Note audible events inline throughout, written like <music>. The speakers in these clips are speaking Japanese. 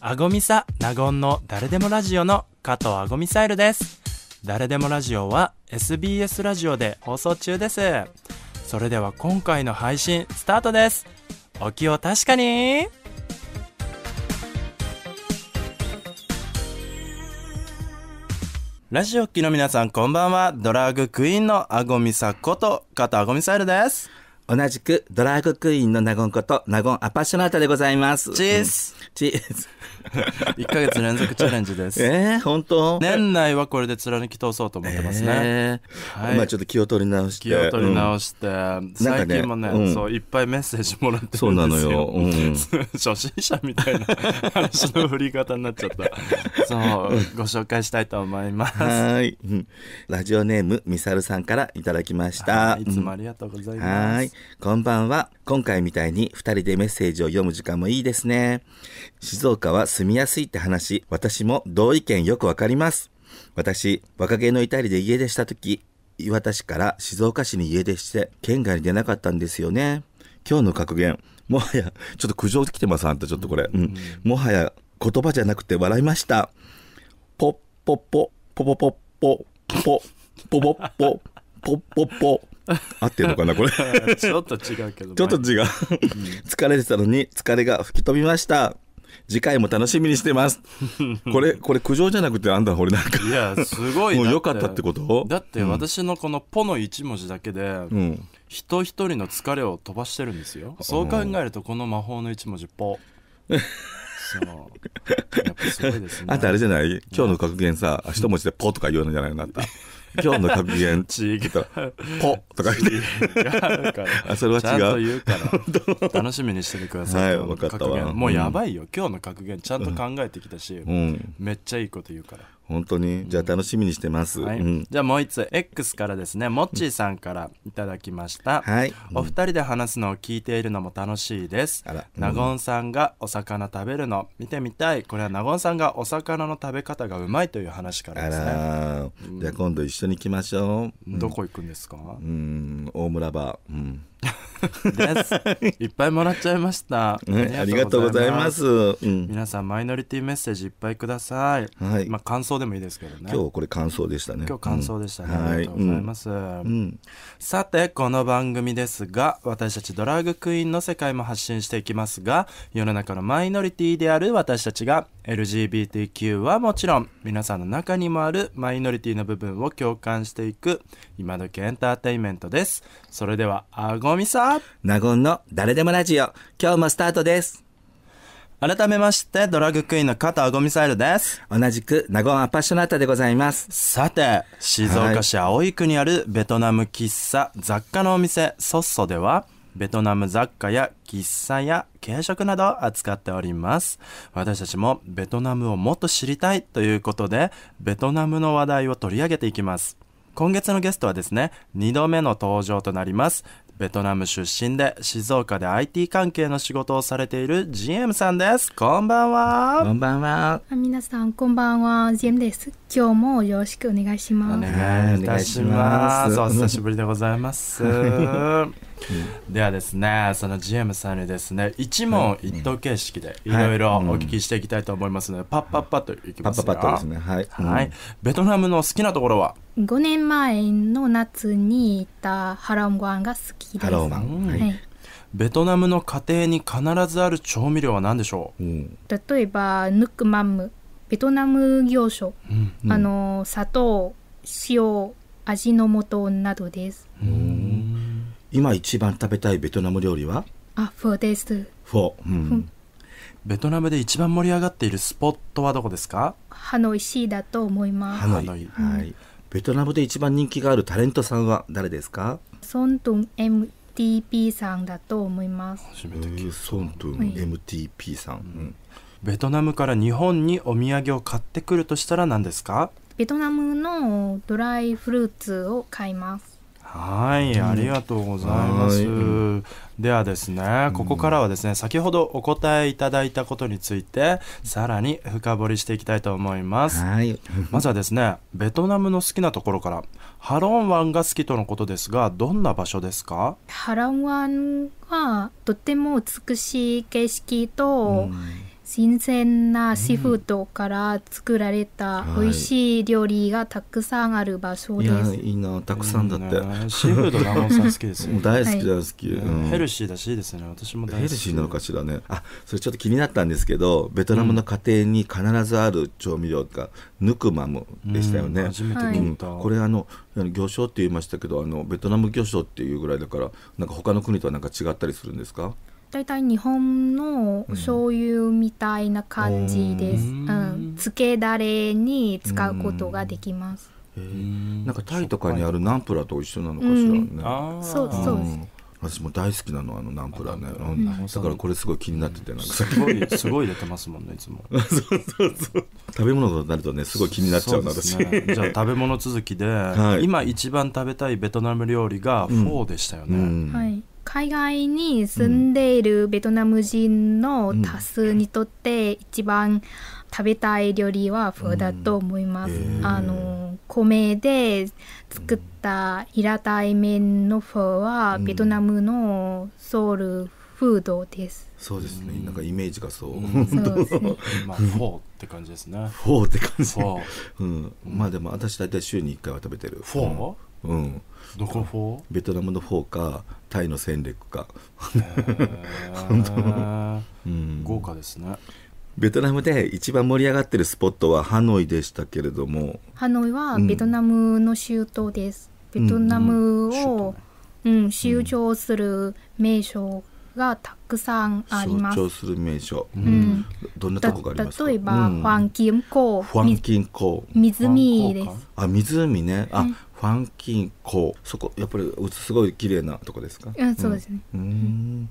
アゴミサナゴンの誰でもラジオの加藤アゴミサイルです誰でもラジオは SBS ラジオで放送中ですそれでは今回の配信スタートですお気を確かにラジオ機の皆さんこんばんはドラァグクイーンのアゴミサこと加藤アゴミサイルです同じくドラァグクイーンのナゴンことナゴンアパッショナータでございますチーズ、うん、チーズ1か <laughs> 月連続チャレンジですえー、本当年内はこれで貫き通そうと思ってますね、えー、はい、まあちょっと気を取り直して気を取り直して、うん、最近もね、ねうん、そういっぱいメッセージもらってそうなのよ、うん、<laughs> 初心者みたいな話の振り方になっちゃった <laughs> そうご紹介したいと思いますはい、ラジオネームみさるさんからいただきました、い、いつもありがとうございます、こんばんは。今回みたいに二人でメッセージを読む時間もいいですね。静岡は住みやすいって話、私も同意見よくわかります。私、若気の至りで家出した時、岩田市から静岡市に家出して、県外に出なかったんですよね。今日の格言、もはや、ちょっと苦情来てます、あんた、ちょっとこれ。うん。もはや、言葉じゃなくて笑いました。ポッポッポ、ポポポッポ、ポ、ポポッポ、ポポッポ、合ってるのかなこれ <laughs> ちょっと違うけどちょっと違う疲れてたのに疲れが吹き飛びました次回も楽しみにしてますこれこれ苦情じゃなくてあんた俺なんかいやすごいもう良かったってことだって私のこの「ポ」の一文字だけで、うん、人一人の疲れを飛ばしてるんですよ、うん、そう考えるとこの魔法の一文字「ポ」<laughs> そうやっぱすごいですねあんたあれじゃない今日の格言さ一文字で「ポ」とか言うのじゃないのあた今日の格言 <laughs> 違うポとか言ってあそれは違うちゃんと言うから <laughs> 楽しみにしててください、はい、分かったわもうやばいよ、うん、今日の格言ちゃんと考えてきたし、うん、めっちゃいいこと言うから本当にじゃあ楽しみにしてます、はいうん、じゃあもう一つ X からですねもっちーさんからいただきました、はい、お二人で話すのを聞いているのも楽しいです、あん、ナゴさんがお魚食べるの見てみたいこれはなごんさんがお魚の食べ方がうまいという話からですねじゃあ今度一緒に行きましょう、どこ行くんですかうん大村場うんです。<laughs> いっぱいもらっちゃいました。ありがとうございます。皆さんマイノリティメッセージいっぱいください。はい、まあ感想でもいいですけどね。今日これ感想でしたね。今日感想でしたね。ありがとうございます。うん、さてこの番組ですが、私たちドラァグクイーンの世界も発信していきますが、世の中のマイノリティである私たちが LGBTQ はもちろん皆さんの中にもあるマイノリティの部分を共感していく今時エンターテインメントですそれではあごみさん納言の誰でもラジオ今日もスタートです改めまして、ドラッグクイーンの加藤あごみサイルです。同じく、名古屋アパッショナータでございます。さて、静岡市葵区にあるベトナム喫茶、雑貨のお店、ソッソでは、ベトナム雑貨や喫茶や軽食など扱っております私たちもベトナムをもっと知りたいということでベトナムの話題を取り上げていきます今月のゲストはですね2度目の登場となりますベトナム出身で静岡で IT 関係の仕事をされている GM さんですこんばんはこんばんは皆さんこんばんは GM です今日もよろしくお願いしますお願いいたしますお久しぶりでございます <laughs> ではですねその GM さんにですね一問一答形式でいろいろお聞きしていきたいと思いますので、パッパッパッといきますよパッパッパッとですねはい、はい、ベトナムの好きなところは5年前の夏に行ったハロンワンが好きですハロンワン、はいベトナムの家庭に必ずある調味料は何でしょう、うん、例えばヌックマムベトナム行書、うんあの砂糖塩味の素などです。うん今一番食べたいベトナム料理はあ、フォーです。フォー。うん。ベトナムで一番盛り上がっているスポットはどこですかハノイシーだと思います。ハノイうん、はい。ベトナムで一番人気があるタレントさんは誰ですかソントン MTP さんだと思います。初めて聞いた。ソントン MTP さん。はいうんベトナムから日本にお土産を買ってくるとしたら何ですかベトナムのドライフルーツを買いますはい、ありがとうございます。うんではですねここからはですね、先ほどお答えいただいたことについてさらに深掘りしていきたいと思います <laughs> まずはですねベトナムの好きなところからハロン湾が好きとのことですがどんな場所ですかハロン湾はとても美しい景色と、うん新鮮なシフトから作られた美味しい料理がたくさんある場所です。はい、いいなたくさんだって。シフードラさん好きです、ね、<laughs> 大好き大好き、はいうん、ヘルシーだしいですね。私もヘルシーなのかしらね。あ、それちょっと気になったんですけど、ベトナムの家庭に必ずある調味料がヌクマムでしたよね。うん、初めて聞いた。うん、これあの魚醤って言いましたけど、あのベトナム魚醤っていうぐらいだから、なんか他の国とはなんか違ったりするんですか？大体日本の醤油みたいな感じです、うん、うん、漬けだれに使うことができます、うん、なんかタイとかにあるナンプラーと一緒なのかしらね、うん、そうそう私も大好きなのあのナンプラーね、うん、だからこれすごい気になっててなんかすごい <laughs> すごい出てますもんねいつも <laughs> そうそうそう食べ物となるとねすごい気になっちゃうな、ね、私じゃあ食べ物続きで、はい、今一番食べたいベトナム料理がフォーでしたよね、はい海外に住んでいるベトナム人の多数にとって一番食べたい料理はフォーだと思います。うんえー、あの米で作った平たい麺のフォーはベトナムのソウルフードです。そうですね。なんかイメージがそう。そう <laughs> まあフォーって感じですね。フォーって感じ。うん。まあでも私大体週に一回は食べてる。フォー？うん、どこフォーベトナムのフォーかタイの戦略か本当、<laughs> うん、豪華ですねベトナムで一番盛り上がってるスポットはハノイでしたけれどもハノイはベトナムの州都です、うん、ベトナムを、うん、州徴する名所がたくさんあります。州徴する名所。うん。どんなとこがありますか。例えば、うん、ファンキン湖。ファンキン湖。湖です。あ、湖ね。あ、ファンキンコそこやっぱりすごい綺麗なとこですかあそうですね、うん、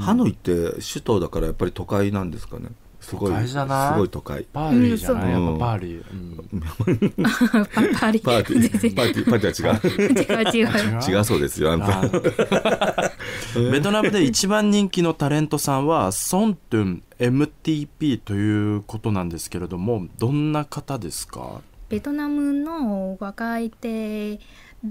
ハノイって首都だからやっぱり都会なんですかねすごいすごい都会パーリーじゃない、うん、パーリー、うん、パーリーパーィーパーリーーリーは違う違う違うそうですよあんた <laughs> ベトナムで一番人気のタレントさんはソントゥン MTP ということなんですけれどもどんな方ですかベトナムの若い手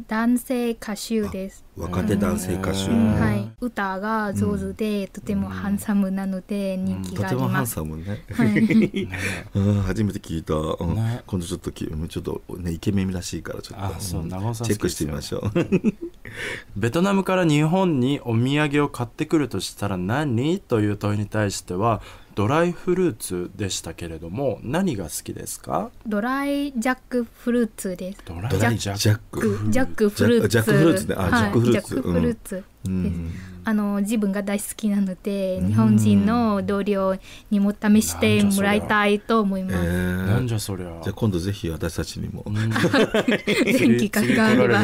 男性歌手です若手男性歌手、はい、歌が上手で、とてもハンサムなので人気があります、とてもハンサムね、は <laughs> 初めて聞いた、ね、今度ちょっとちょっとねイケメンらしいからちょっとチェックしてみましょうベトナムから日本にお土産を買ってくるとしたら何という問いに対してはドライフルーツでしたけれども何が好きですかドライジャックフルーツですドライジャックジャックフルーツジャックフルーツねあ、はい、ジャックフルーツ、うん、あの自分が大好きなので日本人の同僚にも試してもらいたいと思いますなんじゃそりゃ、えー、じゃ今度ぜひ私たちにも全機会がれば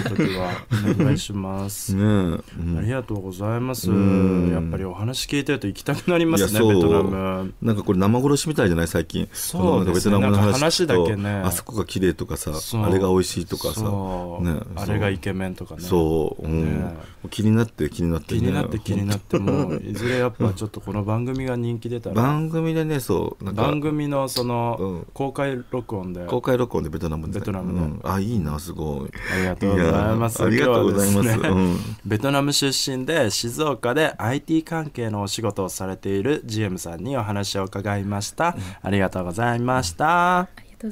お願いします、ね、ありがとうございますやっぱりお話聞いてると行きたくなりますねベトナムなんかこれ生殺しみたいじゃない最近そうです、ね、ベトナムの話だけねあそこが綺麗とかさあれが美味しいとかさ、ね、あれがイケメンとかねそう、うん、ね、気になって気になって、ね、気になって気になってもういずれやっぱちょっとこの番組が人気出たら番組でねそう番組のその公開録音で、うん、公開録音でベトナムで、ね、ベトナムで、うん、あいいなすごいありがとうございますありがとうございます、ねうん、ベトナム出身で静岡で IT 関係のお仕事をされている GM さんにお話を伺いました、ありがとうございました、ありがとうご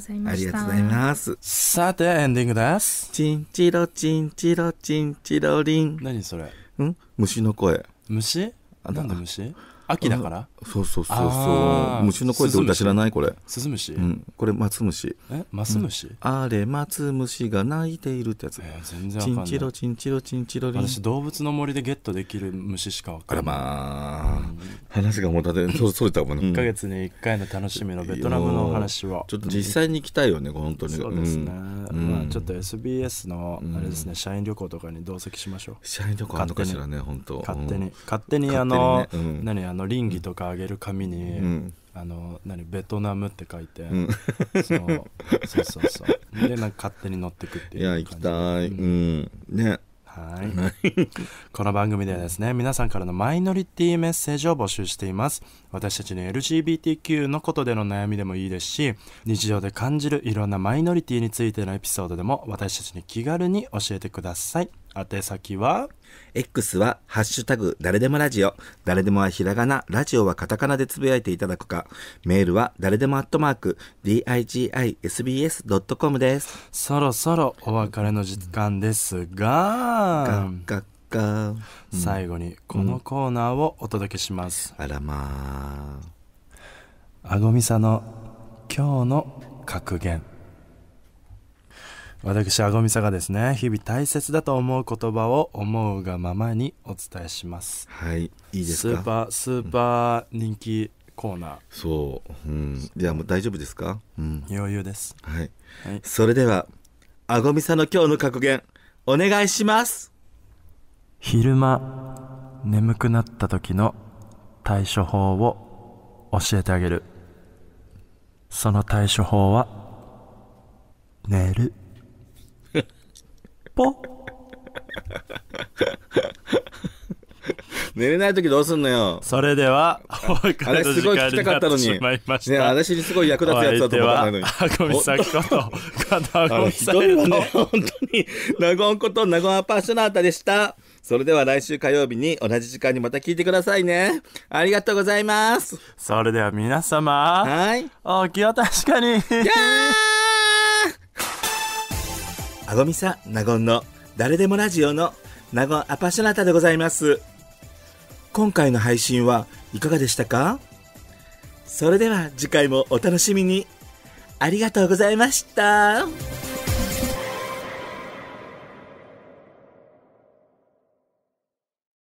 ざいます。さて、エンディングです。チンチロチンチロチンチロリン。何それうん虫の声。虫あなんだ虫秋だから、そうそうそうそう虫の声って歌知らないこれスズムシ、うん、これマツムシえマスムシ、うん、あれマツムシが鳴いているってやつ、えー、全然チンチロチンチロチンチロリン私動物の森でゲットできる虫しか分からないあらまあ、話がもうたで <laughs> そうそれたもんね1か月に1回の楽しみのベトナムの話はちょっと実際に行きたいよね本当にそうですね、まあ、ちょっと SBS のあれですね、社員旅行とかに同席しましょう社員旅行あるのかしらね本当勝手に、勝手にあの、ね、何あのの倫理とかあげる紙に、うん、あの何ベトナムって書いて、うん、そうそうそうそうでなんか勝手に乗ってくっていういや行きたい、うん、ねはいこの番組ではですね皆さんからのマイノリティメッセージを募集しています私たちの LGBTQ のことでの悩みでもいいですし日常で感じるいろんなマイノリティについてのエピソードでも私たちに気軽に教えてください宛先は X は、ハッシュタグ、誰でもラジオ。誰でもはひらがな、ラジオはカタカナでつぶやいていただくか、メールは、誰でもアットマーク、digisbs.com です。そろそろお別れの時間ですが、がが、うん、最後にこのコーナーをお届けします。うん、あらまあ。あごみさの、今日の格言。私あごみさがですね日々大切だと思う言葉を思うがままにお伝えしますはいいいですスーパースーパー人気コーナー、うん、そう、うん、じゃあもう大丈夫ですか、うん、余裕ですはい、はい、それではあごみさの今日の格言お願いします昼間眠くなった時の対処法を教えてあげるその対処法は寝るぽ <laughs> 寝れない時どうすんのよそれではれっまいましたね私にすごい役立つやつだと思ったのに箱と片岡さんね、本当にナゴことナゴパッショナータでしたそれでは来週火曜日に同じ時間にまた聞いてくださいね。ありがとうございます。それでは皆様。はい。お気を確かに。あごみさなごんの誰でもラジオのなごんアパショナタでございます。今回の配信はいかがでしたかそれでは次回もお楽しみに。ありがとうございました。